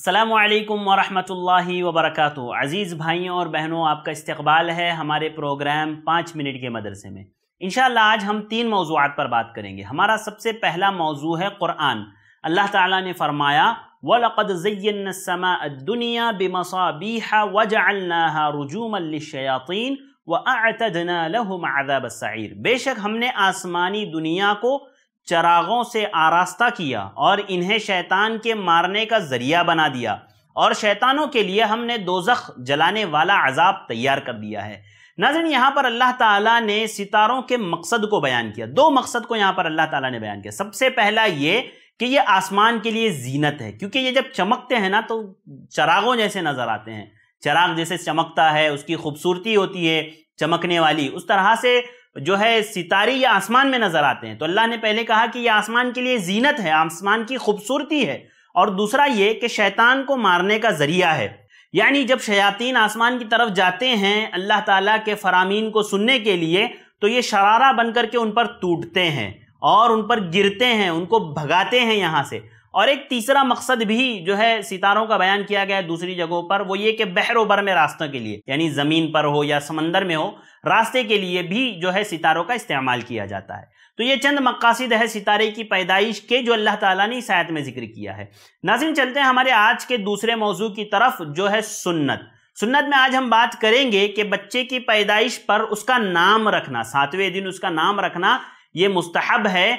السلام علیکم ورحمۃ اللہ وبرکاتہ عزیز بھائیوں اور بہنوں آپ کا استقبال ہے ہمارے پروگرام پانچ منٹ کے مدرسے میں انشاءاللہ آج ہم تین موضوعات پر بات کریں گے ہمارا سب سے پہلا موضوع ہے قرآن اللہ تعالیٰ نے فرمایا وَلَقَدْ زَيِّنَّ السَّمَاءَ الدُّنِيَا بِمَصَابِيحَ وَجَعَلْنَاهَا رُجُومًا لِلشَّيَاطِينَ وَأَعْتَدْنَا لَهُمْ عَذَابَ السَّعِيرِ بے شک ہم نے آسمانی دنیا کو چراغوں سے آراستہ کیا اور انہیں شیطان کے مارنے کا ذریعہ بنا دیا اور شیطانوں کے لیے ہم نے دوزخ جلانے والا عذاب تیار کر دیا ہے ناظرین یہاں پر اللہ تعالیٰ نے ستاروں کے مقصد کو بیان کیا دو مقصد کو یہاں پر اللہ تعالیٰ نے بیان کیا سب سے پہلا یہ کہ یہ آسمان کے لیے زینت ہے کیونکہ یہ جب چمکتے ہیں نا تو چراغوں جیسے نظر آتے ہیں چراغ جیسے چمکتا ہے اس کی خوبصورتی ہوتی ہے چمکنے والی اس طرح سے جو ہے ستارے یہ آسمان میں نظر آتے ہیں تو اللہ نے پہلے کہا کہ یہ آسمان کے لیے زینت ہے آسمان کی خوبصورتی ہے اور دوسرا یہ کہ شیطان کو مارنے کا ذریعہ ہے یعنی جب شیاطین آسمان کی طرف جاتے ہیں اللہ تعالیٰ کے فرامین کو سننے کے لیے تو یہ شرارہ بن کر کے ان پر ٹوٹتے ہیں اور ان پر گرتے ہیں ان کو بھگاتے ہیں یہاں سے اور ایک تیسرا مقصد بھی جو ہے ستاروں کا بیان کیا گیا ہے دوسری جگہوں پر وہ یہ کہ بحر و بر میں راستوں کے لیے یعنی زمین پر ہو یا سمندر میں ہو راستے کے لیے بھی جو ہے ستاروں کا استعمال کیا جاتا ہے تو یہ چند مقاصد ہے ستارے کی پیدائش کے جو اللہ تعالیٰ نے اس آیت میں ذکر کیا ہے ناظرین چلتے ہیں ہمارے آج کے دوسرے موضوع کی طرف جو ہے سنت سنت میں آج ہم بات کریں گے کہ بچے کی پیدائش پر اس کا نام رکھنا ساتویں دن اس کا نام رکھنا یہ مستحب ہے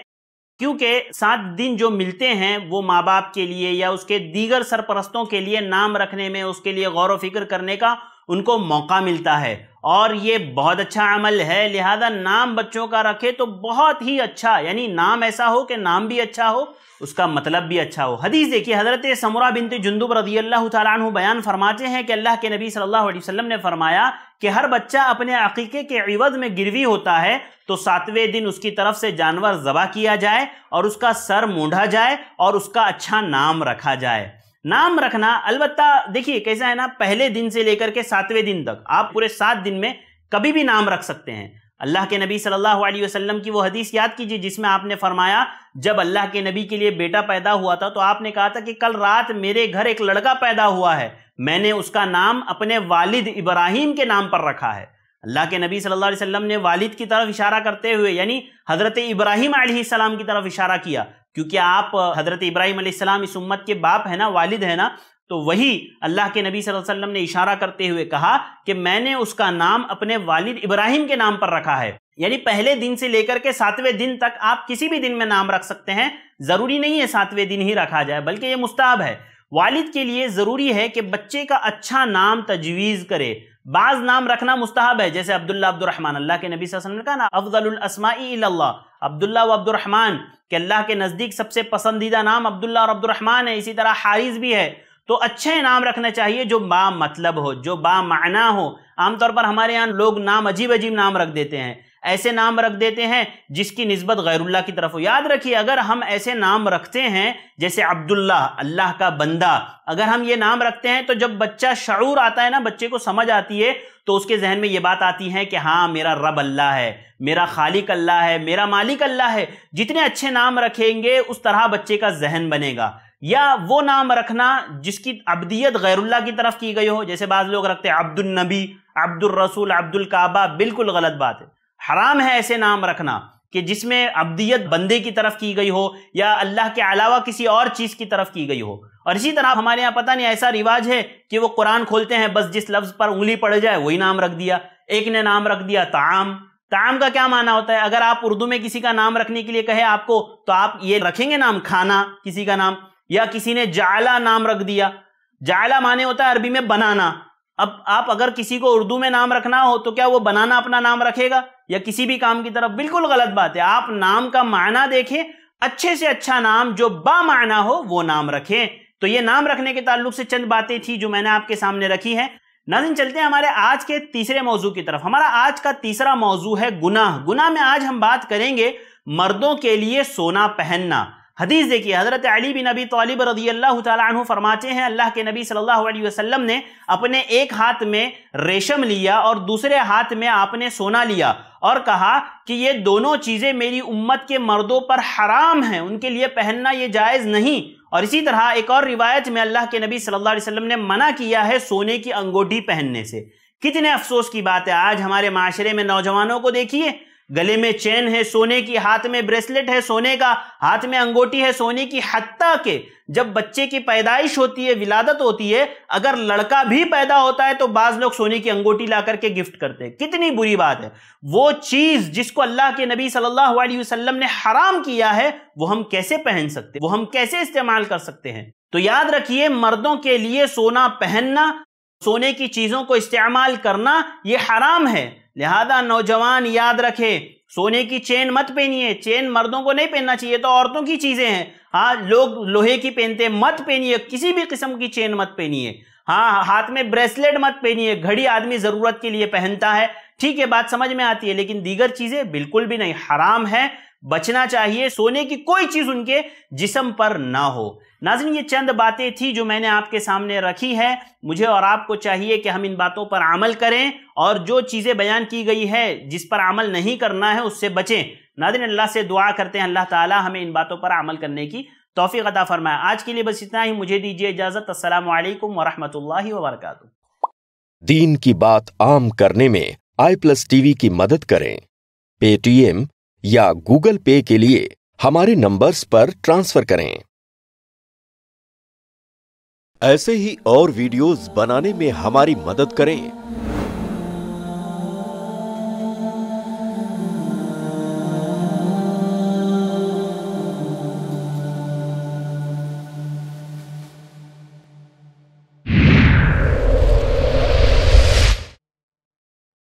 کیونکہ سات دن جو ملتے ہیں وہ ماں باپ کے لیے یا اس کے دیگر سرپرستوں کے لیے نام رکھنے میں اس کے لیے غور و فکر کرنے کا ان کو موقع ملتا ہے اور یہ بہت اچھا عمل ہے لہذا نام بچوں کا رکھے تو بہت ہی اچھا یعنی نام ایسا ہو کہ نام بھی اچھا ہو اس کا مطلب بھی اچھا ہو حدیث دیکھیے حضرت سمرہ بنت جندب رضی اللہ تعالیٰ عنہ بیان فرماتے ہیں کہ اللہ کے نبی صلی اللہ علیہ وسلم نے فرمایا کہ ہر بچہ اپنے عقیقے کے عوض میں گروی ہوتا ہے تو ساتویں دن اس کی طرف سے جانور ذبح کیا جائے اور اس کا سر مونڈھا جائے اور اس کا اچھا نام رکھا جائے نام رکھنا البتہ دیکھیے کیسا ہے نا پہلے دن سے لے کر کے ساتویں دن تک آپ پورے سات دن میں کبھی بھی نام رکھ سکتے ہیں اللہ کے نبی صلی اللہ علیہ وسلم کی وہ حدیث یاد کیجیے جس میں آپ نے فرمایا جب اللہ کے نبی کے لیے بیٹا پیدا ہوا تھا تو آپ نے کہا تھا کہ کل رات میرے گھر ایک لڑکا پیدا ہوا ہے میں نے اس کا نام اپنے والد ابراہیم کے نام پر رکھا ہے اللہ کے نبی صلی اللہ علیہ وسلم نے والد کی طرف اشارہ کرتے ہوئے یعنی حضرت ابراہیم علیہ السلام کی طرف اشارہ کیا کیونکہ آپ حضرت ابراہیم علیہ السلام اس امت کے باپ ہے نا والد ہے نا تو وہی اللہ کے نبی صلی اللہ علیہ وسلم نے اشارہ کرتے ہوئے کہا کہ میں نے اس کا نام اپنے والد ابراہیم کے نام پر رکھا ہے یعنی پہلے دن سے لے کر کے ساتویں دن تک آپ کسی بھی دن میں نام رکھ سکتے ہیں ضروری نہیں ہے ساتویں دن ہی رکھا جائے بلکہ یہ مستحب ہے والد کے لیے ضروری ہے کہ بچے کا اچھا نام تجویز کرے بعض نام رکھنا مستحب ہے جیسے عبداللہ عبد الرحمن اللہ کے نبی صلی اللہ وسلم نے کہا نا افضل الاسمائی اللہ عبداللہ و عبد الرحمن کہ اللہ کے نزدیک سب سے پسندیدہ نام عبداللہ اور عبد الرحمن ہے اسی طرح حارث بھی ہے تو اچھے نام رکھنا چاہیے جو با مطلب ہو جو با معنی ہو عام طور پر ہمارے ہاں لوگ نام عجیب عجیب نام رکھ دیتے ہیں ایسے نام رکھ دیتے ہیں جس کی نسبت غیر اللہ کی طرف ہو یاد رکھیے اگر ہم ایسے نام رکھتے ہیں جیسے عبداللہ اللہ کا بندہ اگر ہم یہ نام رکھتے ہیں تو جب بچہ شعور آتا ہے نا بچے کو سمجھ آتی ہے تو اس کے ذہن میں یہ بات آتی ہے کہ ہاں میرا رب اللہ ہے میرا خالق اللہ ہے میرا مالک اللہ ہے جتنے اچھے نام رکھیں گے اس طرح بچے کا ذہن بنے گا یا وہ نام رکھنا جس کی ابدیت غیر اللہ کی طرف کی گئی ہو جیسے بعض لوگ رکھتے ہیں عبد النبی عبد الرسول عبد القعبہ بالکل غلط بات ہے حرام ہے ایسے نام رکھنا کہ جس میں ابدیت بندے کی طرف کی گئی ہو یا اللہ کے علاوہ کسی اور چیز کی طرف کی گئی ہو اور اسی طرح ہمارے یہاں پتہ نہیں ایسا رواج ہے کہ وہ قرآن کھولتے ہیں بس جس لفظ پر انگلی پڑ جائے وہی نام رکھ دیا ایک نے نام رکھ دیا تعام تعام کا کیا معنی ہوتا ہے اگر آپ اردو میں کسی کا نام رکھنے کے لیے کہے آپ کو تو آپ یہ رکھیں گے نام کھانا کسی کا نام یا کسی نے جعلا نام رکھ دیا جعلا معنی ہوتا ہے عربی میں بنانا اب آپ اگر کسی کو اردو میں نام رکھنا ہو تو کیا وہ بنانا اپنا نام رکھے گا یا کسی بھی کام کی طرف بالکل غلط بات ہے آپ نام کا معنی دیکھیں اچھے سے اچھا نام جو با معنی ہو وہ نام رکھیں تو یہ نام رکھنے کے تعلق سے چند باتیں تھیں جو میں نے آپ کے سامنے رکھی ہیں ناظرین چلتے ہیں ہمارے آج کے تیسرے موضوع کی طرف ہمارا آج کا تیسرا موضوع ہے گناہ گناہ میں آج ہم بات کریں گے مردوں کے لیے سونا پہننا حدیث دیکھیے حضرت علی بن نبی طالب رضی اللہ تعالیٰ عنہ فرماتے ہیں اللہ کے نبی صلی اللہ علیہ وسلم نے اپنے ایک ہاتھ میں ریشم لیا اور دوسرے ہاتھ میں آپ نے سونا لیا اور کہا کہ یہ دونوں چیزیں میری امت کے مردوں پر حرام ہیں ان کے لیے پہننا یہ جائز نہیں اور اسی طرح ایک اور روایت میں اللہ کے نبی صلی اللہ علیہ وسلم نے منع کیا ہے سونے کی انگوٹھی پہننے سے کتنے افسوس کی بات ہے آج ہمارے معاشرے میں نوجوانوں کو دیکھیے گلے میں چین ہے سونے کی ہاتھ میں بریسلٹ ہے سونے کا ہاتھ میں انگوٹی ہے سونے کی حتیٰ کہ جب بچے کی پیدائش ہوتی ہے ولادت ہوتی ہے اگر لڑکا بھی پیدا ہوتا ہے تو بعض لوگ سونے کی انگوٹی لا کر کے گفٹ کرتے ہیں کتنی بری بات ہے وہ چیز جس کو اللہ کے نبی صلی اللہ علیہ وسلم نے حرام کیا ہے وہ ہم کیسے پہن سکتے وہ ہم کیسے استعمال کر سکتے ہیں تو یاد رکھیے مردوں کے لیے سونا پہننا سونے کی چیزوں کو استعمال کرنا یہ حرام ہے لہذا نوجوان یاد رکھے سونے کی چین مت پہنیے چین مردوں کو نہیں پہننا چاہیے تو عورتوں کی چیزیں ہیں ہاں لوگ لوہے کی پہنتے مت پہنیے کسی بھی قسم کی چین مت پہنیے ہاں ہاتھ میں بریسلیٹ مت پہنیے گھڑی آدمی ضرورت کے لیے پہنتا ہے ٹھیک ہے بات سمجھ میں آتی ہے لیکن دیگر چیزیں بالکل بھی نہیں حرام ہے بچنا چاہیے سونے کی کوئی چیز ان کے جسم پر نہ ہو ناظرین یہ چند باتیں تھی جو میں نے آپ کے سامنے رکھی ہے مجھے اور آپ کو چاہیے کہ ہم ان باتوں پر عمل کریں اور جو چیزیں بیان کی گئی ہے جس پر عمل نہیں کرنا ہے اس سے بچیں ناظرین اللہ سے دعا کرتے ہیں اللہ تعالی ہمیں ان باتوں پر عمل کرنے کی توفیق عطا فرمائے آج کے لیے بس اتنا ہی مجھے دیجیے اجازت السلام علیکم ورحمۃ اللہ وبرکاتہ دین کی بات عام کرنے میں آئی پلس ٹی وی کی مدد کریں پے ٹی ایم یا گوگل پے کے لیے ہمارے نمبرز پر ٹرانسفر کریں ایسے ہی اور ویڈیوز بنانے میں ہماری مدد کریں